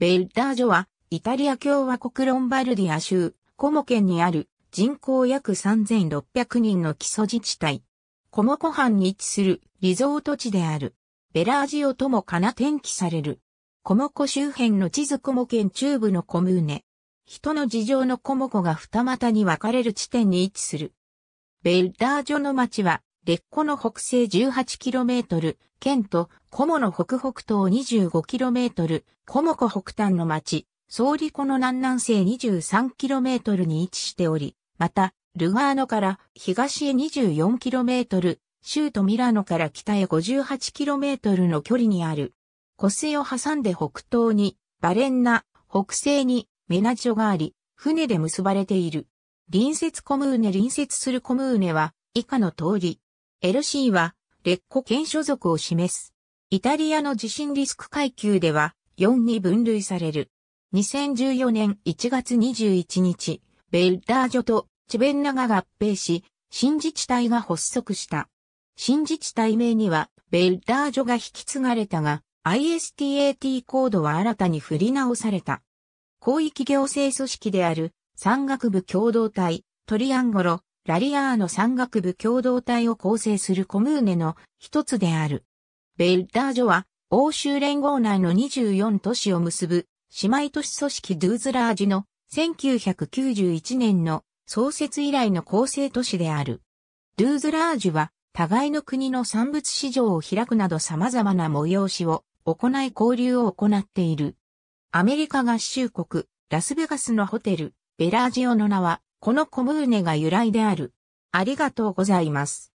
ベッダージョは、イタリア共和国ロンバルディア州、コモ県にある人口約3600人の基礎自治体。コモ湖畔に位置するリゾート地である。ベラージオともかな転記される。コモ湖周辺の地図コモ県中部のコムーネ。人の事情のコモ湖が二股に分かれる地点に位置する。ベッダージョの町は列湖の北西 18km、県と、コモの北北東 25km、コモ湖北端の町、総理湖の南南西 23km に位置しており、また、ルガーノから東へ 24km、州都ミラノから北へ 58km の距離にある。湖西を挟んで北東に、バレンナ、北西にメナジョがあり、船で結ばれている。隣接コムーネ隣接するコムーネは、以下の通り、LC は、ッコ圏所属を示す。イタリアの地震リスク階級では、4に分類される。2014年1月21日、ベルダージョとチベンナが合併し、新自治体が発足した。新自治体名には、ベルダージョが引き継がれたが、ISTAT コードは新たに振り直された。広域行政組織である、山岳部共同体、トリアンゴロ、ラリアーノ山岳部共同体を構成するコムーネの一つである。ベルダージョは、欧州連合内の24都市を結ぶ、姉妹都市組織ドゥーズラージの1991年の創設以来の構成都市である。ドゥーズラージュは、互いの国の産物市場を開くなど様々な催しを行い交流を行っている。アメリカ合衆国、ラスベガスのホテル、ベラージオの名は、このコムーネが由来である。ありがとうございます。